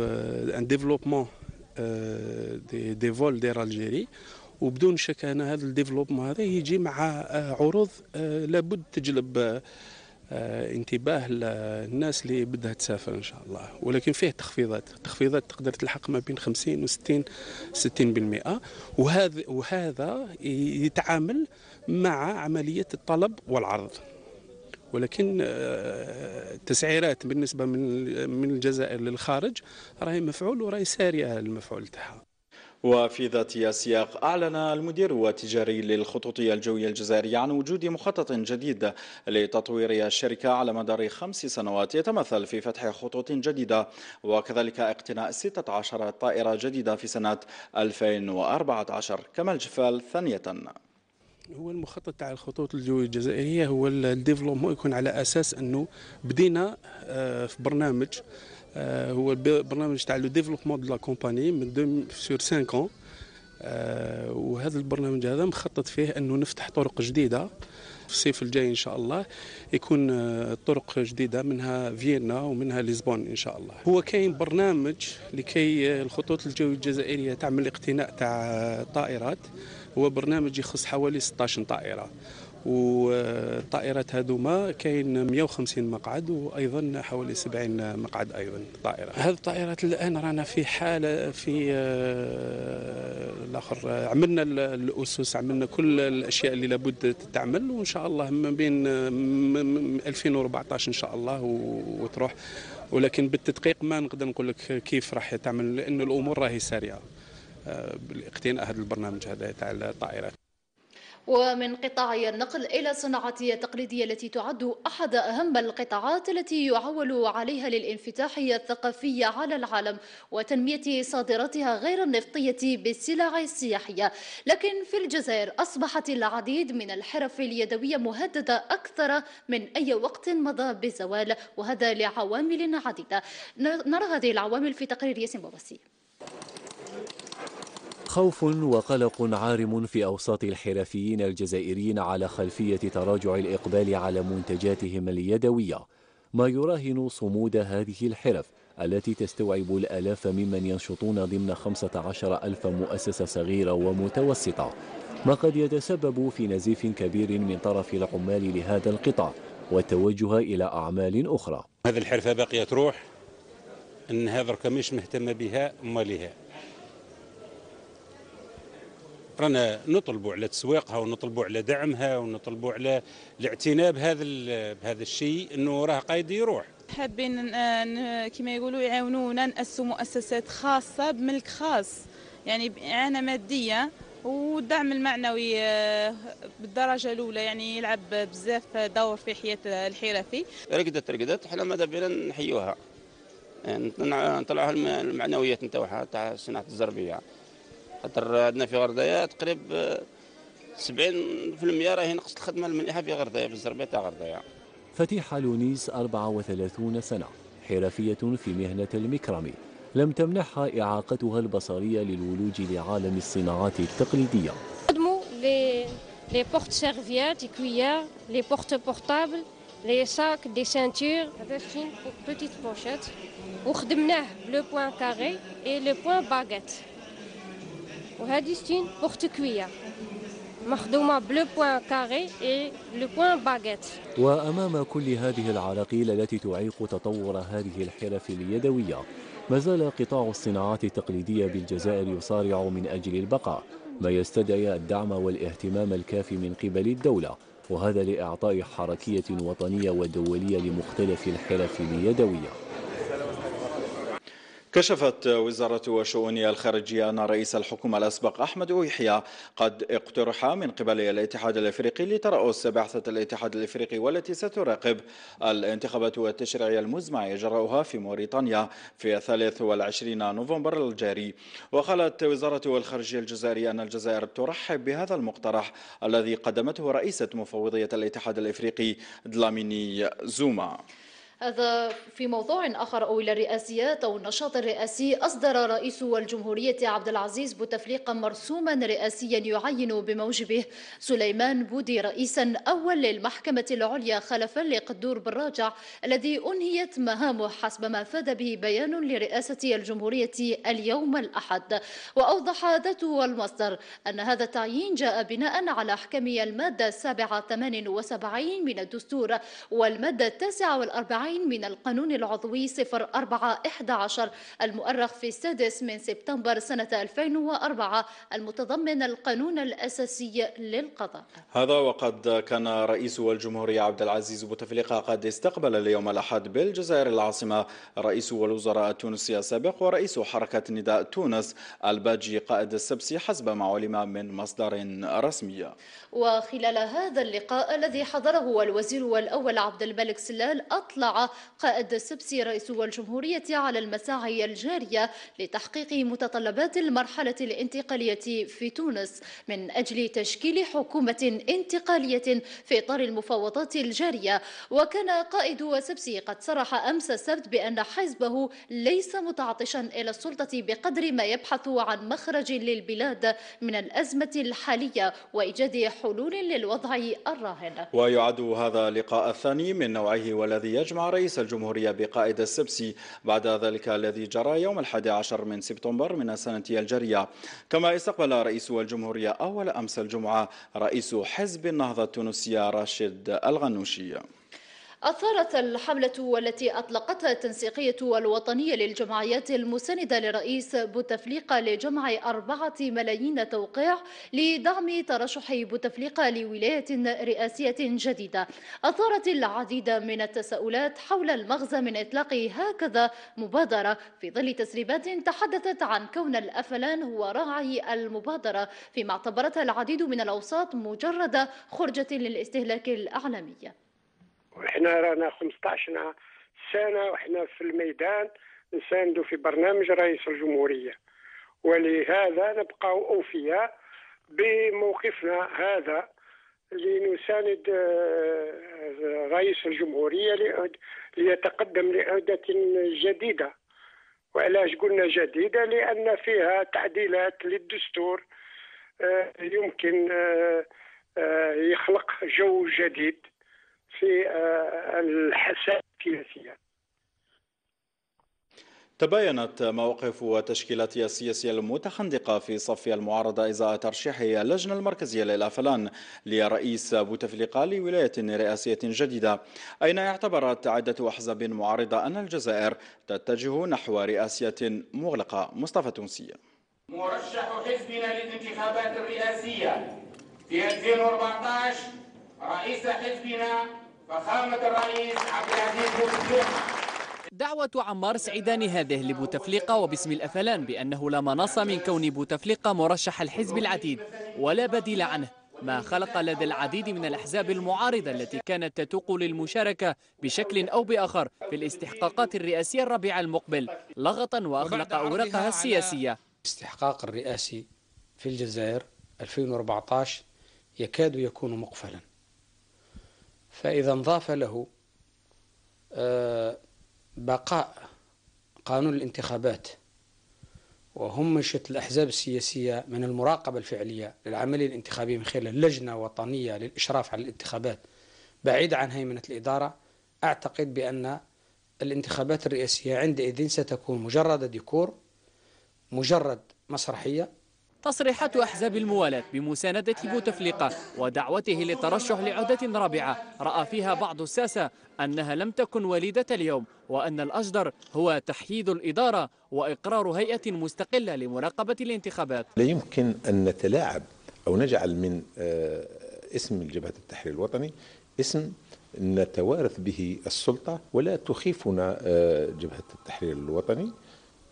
ان ديفلوبمون دي, دي فول دير الجيري وبدون شك ان هذا الديفلوبمون هذا يجي مع آه، عروض آه، لابد تجلب آه، انتباه الناس اللي بدها تسافر ان شاء الله ولكن فيه تخفيضات تخفيضات تقدر تلحق ما بين 50 و 60 60% وهذا وهذا يتعامل مع عمليه الطلب والعرض ولكن التسعيرات آه، بالنسبه من من الجزائر للخارج راهي مفعول وراهي ساريه آه، المفعول تاعها وفي ذات السياق أعلن المدير التجاري للخطوط الجوية الجزائرية عن وجود مخطط جديد لتطوير الشركة على مدار خمس سنوات يتمثل في فتح خطوط جديدة وكذلك اقتناء 16 طائرة جديدة في سنة 2014 كما الجفال ثانية هو المخطط تاع الخطوط الجوية الجزائرية هو الديفلوبمون يكون على أساس أنه بدينا آه، في برنامج آه، هو برنامج تاع لو ديفلوبمون دو لا كومباني من سور 5 ans آه، وهذا البرنامج هذا مخطط فيه أنه نفتح طرق جديدة في الصيف الجاي إن شاء الله يكون آه، طرق جديدة منها فيينا ومنها لشبون إن شاء الله هو كاين برنامج لكي آه، الخطوط الجوية الجزائرية تعمل اقتناء تاع آه، طائرات هو برنامج يخص حوالي 16 طائرة وطائرات هذوما كاين 150 مقعد وايضا حوالي 70 مقعد ايضا طائره هذه الطائرات الان رانا في حاله في آه، الاخر عملنا الاسس عملنا كل الاشياء اللي لابد تتعمل وان شاء الله ما بين 2014 ان شاء الله وتروح ولكن بالتدقيق ما نقدر نقول لك كيف راح تعمل لان الامور راهي سريعه آه، بالاقتناء هذا البرنامج هذا تاع الطائرات ومن قطاع النقل إلى الصناعة التقليدية التي تعد أحد أهم القطاعات التي يعول عليها للانفتاح الثقافي على العالم وتنمية صادراتها غير النفطية بالسلع السياحية لكن في الجزائر أصبحت العديد من الحرف اليدوية مهددة أكثر من أي وقت مضى بالزوال وهذا لعوامل عديدة نرى هذه العوامل في تقرير ياسين بوباسي خوف وقلق عارم في أوساط الحرفيين الجزائريين على خلفية تراجع الإقبال على منتجاتهم اليدوية ما يراهن صمود هذه الحرف التي تستوعب الآلاف ممن ينشطون ضمن 15 ألف مؤسسة صغيرة ومتوسطة ما قد يتسبب في نزيف كبير من طرف العمال لهذا القطاع والتوجه إلى أعمال أخرى هذه الحرفة باقية تروح إن هذا مش مهتمة بها أمالها رانا نطلبوا على تسويقها ونطلبوا على دعمها ونطلبوا على الاعتناء بهذا بهذا الشيء انه راه قايد يروح حابين كما يقولوا يعاونونا ناسوا مؤسسات خاصه بملك خاص يعني باعانه ماديه والدعم المعنوي آه، بالدرجه الاولى يعني يلعب بزاف دور في حياه الحرفي رقدت رقدت حنا ماذا بينا نحيوها يعني نطلعوا المعنويات نتاعها تاع صناعه الزربيه خاطر عندنا في غردايا تقريب 70% راهي نقص الخدمه المليحه في غردايا في الزربه تاع غردايا فتيحة لونيس 34 سنة حرفية في مهنة المكرمي لم تمنحها إعاقتها البصرية للولوج لعالم الصناعات التقليدية خدموا لي لي بورت سيرفيات كويار لي بورت بورتابل لي ساك دي سانتور هذا une بوتيت بوشيت وخدمناه لو بوان كاري اي لو بوان باغيت وهذه ستين بورتكويه مخدومه بلو بوان كاري اي لو بوان باغيت وامام كل هذه العراقيل التي تعيق تطور هذه الحرف اليدويه ما زال قطاع الصناعات التقليديه بالجزائر يصارع من اجل البقاء ما يستدعي الدعم والاهتمام الكافي من قبل الدوله وهذا لاعطاء حركيه وطنيه ودوليه لمختلف الحرف اليدويه كشفت وزارة شؤون الخارجية أن رئيس الحكومة الأسبق أحمد يحيى قد اقترح من قبل الاتحاد الأفريقي لترأس بعثة الاتحاد الأفريقي والتي ستراقب الانتخابات التشريعية المزمع يجراها في موريتانيا في 23 نوفمبر الجاري وقالت وزارة الخارجية الجزائرية أن الجزائر ترحب بهذا المقترح الذي قدمته رئيسة مفوضية الاتحاد الأفريقي دلاميني زوما هذا في موضوع آخر أو إلى الرئاسيات أو النشاط الرئاسي أصدر رئيس الجمهورية عبد العزيز بوتفليقة مرسوما رئاسيا يعين بموجبه سليمان بودي رئيسا أول للمحكمة العليا خلفا لقدور بالراجع الذي أنهيت مهامه حسب ما فاد به بيان لرئاسة الجمهورية اليوم الأحد وأوضح ذاته المصدر أن هذا التعيين جاء بناء على أحكام المادة 778 من الدستور والمادة 49 العين من القانون العضوي 0411 المؤرخ في السادس من سبتمبر سنة 2004 المتضمن القانون الأساسي للقضاء هذا وقد كان رئيس الجمهورية عبد العزيز بوتفليقة قد استقبل اليوم الأحد بالجزائر العاصمة رئيس الوزراء التونسي السابق ورئيس حركة نداء تونس الباجي قائد السبسي حسب ما علم من مصدر رسمي وخلال هذا اللقاء الذي حضره الوزير الأول عبد الملك سلال أطلع قائد السبسي رئيس الجمهورية على المساعي الجارية لتحقيق متطلبات المرحلة الانتقالية في تونس من أجل تشكيل حكومة انتقالية في إطار المفاوضات الجارية وكان قائد السبسي قد صرح أمس السبت بأن حزبه ليس متعطشا إلى السلطة بقدر ما يبحث عن مخرج للبلاد من الأزمة الحالية وإيجاد حلول للوضع الراهن ويعد هذا اللقاء الثاني من نوعه والذي يجمع رئيس الجمهورية بقائد السبسي بعد ذلك الذي جرى يوم الحادي عشر من سبتمبر من السنة الجارية كما استقبل رئيس الجمهورية أول أمس الجمعة رئيس حزب النهضة التونسية راشد الغنوشي أثارت الحملة التي أطلقتها التنسيقية الوطنية للجمعيات المساندة لرئيس بوتفليقة لجمع أربعة ملايين توقيع لدعم ترشح بوتفليقة لولاية رئاسية جديدة أثارت العديد من التساؤلات حول المغزى من إطلاق هكذا مبادرة في ظل تسريبات تحدثت عن كون الأفلان هو راعي المبادرة فيما اعتبرتها العديد من الأوساط مجرد خرجة للاستهلاك الإعلامي وحنا رانا 15 سنه وحنا في الميدان نساندوا في برنامج رئيس الجمهوريه ولهذا نبقى اوفياء بموقفنا هذا لنساند آه، رئيس الجمهوريه ليتقدم لعهده جديده وعلاش قلنا جديده لان فيها تعديلات للدستور آه، يمكن آه، يخلق جو جديد في آه، الحساب السياسية تباينت مواقف وتشكيلاتها السياسية المتخندقة في صف المعارضة إزاء ترشيح اللجنة المركزية للأفلان لرئيس بوتفليقة لولاية رئاسية جديدة أين اعتبرت عدة أحزاب معارضة أن الجزائر تتجه نحو رئاسية مغلقة مصطفى تونسي مرشح حزبنا للانتخابات الرئاسية في 2014 رئيس حزبنا فخامة الرئيس عبد العزيز بوتفليقة دعوة عمار سعيدان هذه لبوتفليقة وباسم الأفلان بأنه لا مناص من كون بوتفليقة مرشح الحزب العديد ولا بديل عنه ما خلق لدى العديد من الأحزاب المعارضة التي كانت تتوق للمشاركة بشكل أو بآخر في الاستحقاقات الرئاسية الربيع المقبل لغطا وأغلق أوراقها السياسية الاستحقاق الرئاسي في الجزائر 2014 يكاد يكون مقفلا فإذا انضاف له آه، بقاء قانون الانتخابات مشت الأحزاب السياسية من المراقبة الفعلية للعملية الانتخابية من خلال لجنة وطنية للإشراف على الانتخابات بعيدة عن هيمنة الإدارة أعتقد بأن الانتخابات الرئاسية عندئذ ستكون مجرد ديكور مجرد مسرحية تصريحات أحزاب الموالاة بمساندة بوتفليقة ودعوته للترشح لعهدة رابعة رأى فيها بعض الساسة أنها لم تكن وليدة اليوم وأن الأجدر هو تحييد الإدارة وإقرار هيئة مستقلة لمراقبة الانتخابات لا يمكن أن نتلاعب أو نجعل من آه، اسم الجبهة التحرير الوطني اسم نتوارث به السلطة ولا تخيفنا آه، جبهة التحرير الوطني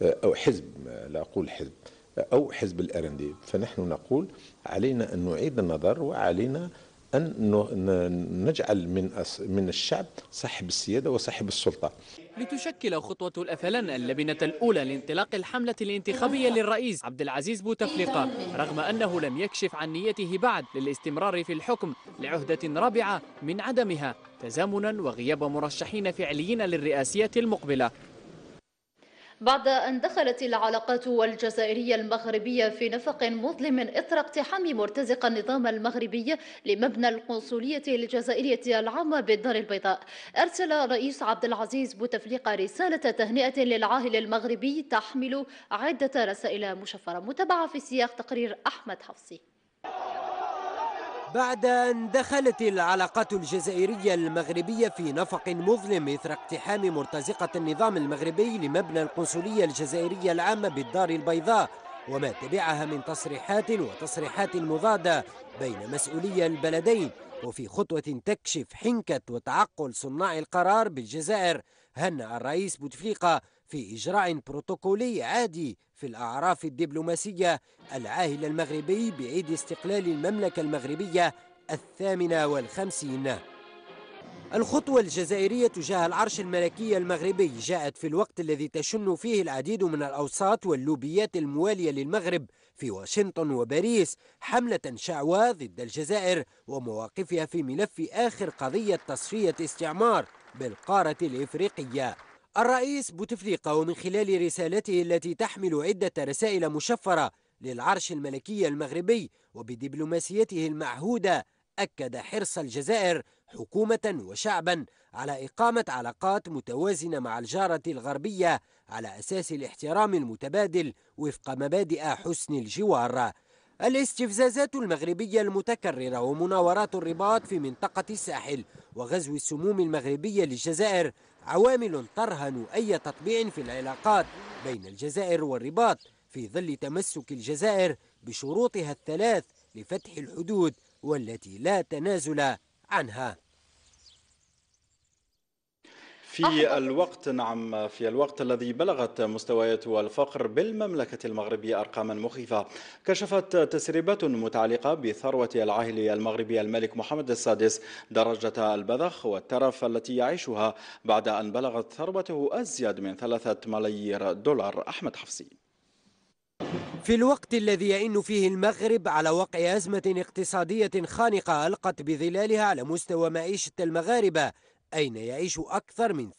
آه، أو حزب لا أقول حزب أو حزب الأرندي فنحن نقول علينا أن نعيد النظر وعلينا أن نجعل من من الشعب صاحب السيادة وصاحب السلطة لتشكل خطوة الأفلن اللبنة الأولى لانطلاق الحملة الانتخابية للرئيس عبد العزيز بوتفليقة رغم أنه لم يكشف عن نيته بعد للاستمرار في الحكم لعهدة رابعة من عدمها تزامنا وغياب مرشحين فعليين للرئاسية المقبلة بعد أن دخلت العلاقات الجزائرية المغربية في نفق مظلم إثر اقتحام مرتزق النظام المغربي لمبنى القنصلية الجزائرية العامة بالدار البيضاء أرسل رئيس عبد العزيز بوتفليقة رسالة تهنئة للعاهل المغربي تحمل عدة رسائل مشفرة متابعة في سياق تقرير أحمد حفصي بعد أن دخلت العلاقات الجزائرية المغربية في نفق مظلم إثر اقتحام مرتزقة النظام المغربي لمبنى القنصلية الجزائرية العامة بالدار البيضاء وما تبعها من تصريحات وتصريحات مضادة بين مسؤولي البلدين وفي خطوة تكشف حنكة وتعقل صناع القرار بالجزائر هنأ الرئيس بوتفليقة في إجراء بروتوكولي عادي في الأعراف الدبلوماسية العاهل المغربي بعيد استقلال المملكة المغربية الثامنة والخمسين الخطوة الجزائرية تجاه العرش الملكي المغربي جاءت في الوقت الذي تشن فيه العديد من الأوساط واللوبيات الموالية للمغرب في واشنطن وباريس حملة شعواء ضد الجزائر ومواقفها في ملف آخر قضية تصفية استعمار بالقارة الإفريقية الرئيس بوتفليقة ومن خلال رسالته التي تحمل عدة رسائل مشفرة للعرش الملكي المغربي وبدبلوماسيته المعهودة أكد حرص الجزائر حكومة وشعبا على إقامة علاقات متوازنة مع الجارة الغربية على أساس الاحترام المتبادل وفق مبادئ حسن الجوار الاستفزازات المغربية المتكررة ومناورات الرباط في منطقة الساحل وغزو السموم المغربية للجزائر عوامل ترهن أي تطبيع في العلاقات بين الجزائر والرباط في ظل تمسك الجزائر بشروطها الثلاث لفتح الحدود والتي لا تنازل عنها في آه، الوقت نعم في الوقت الذي بلغت مستويات الفقر بالمملكة المغربية أرقاما مخيفة كشفت تسريبات متعلقة بثروة العاهل المغربي الملك محمد السادس درجة البذخ والترف التي يعيشها بعد أن بلغت ثروته أزيد من ثلاثة ملايير دولار أحمد حفصي في الوقت الذي يئن فيه المغرب على وقع أزمة اقتصادية خانقة ألقت بظلالها على مستوى معيشة المغاربة أين يعيش أكثر من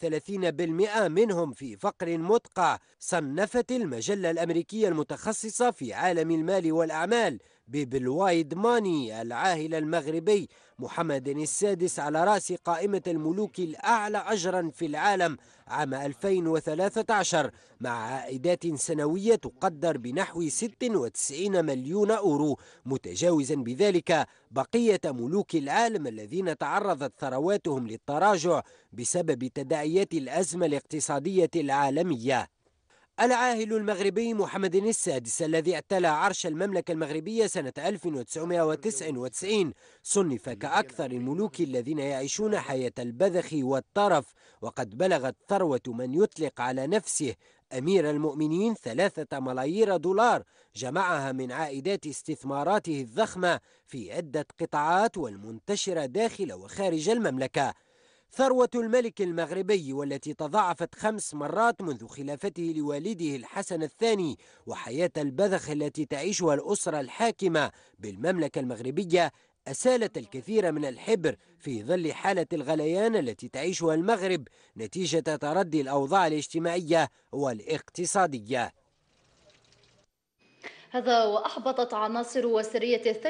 30% منهم في فقر مدقع صنفت المجلة الأمريكية المتخصصة في عالم المال والأعمال ببلوايد ماني العاهل المغربي محمد السادس على رأس قائمة الملوك الأعلى أجرا في العالم عام 2013 مع عائدات سنوية تقدر بنحو 96 مليون أورو متجاوزا بذلك بقية ملوك العالم الذين تعرضت ثرواتهم للتراجع بسبب تداعيات الأزمة الاقتصادية العالمية العاهل المغربي محمد السادس الذي اعتلى عرش المملكة المغربية سنة 1999 صنف كأكثر الملوك الذين يعيشون حياة البذخ والترف وقد بلغت ثروة من يطلق على نفسه أمير المؤمنين ثلاثة ملايير دولار جمعها من عائدات استثماراته الضخمة في عدة قطاعات والمنتشرة داخل وخارج المملكة ثروة الملك المغربي والتي تضاعفت خمس مرات منذ خلافته لوالده الحسن الثاني وحياة البذخ التي تعيشها الأسرة الحاكمة بالمملكة المغربية أسالت الكثير من الحبر في ظل حالة الغليان التي تعيشها المغرب نتيجة تردي الأوضاع الاجتماعية والاقتصادية هذا وأحبطت عناصر وسرية الثالث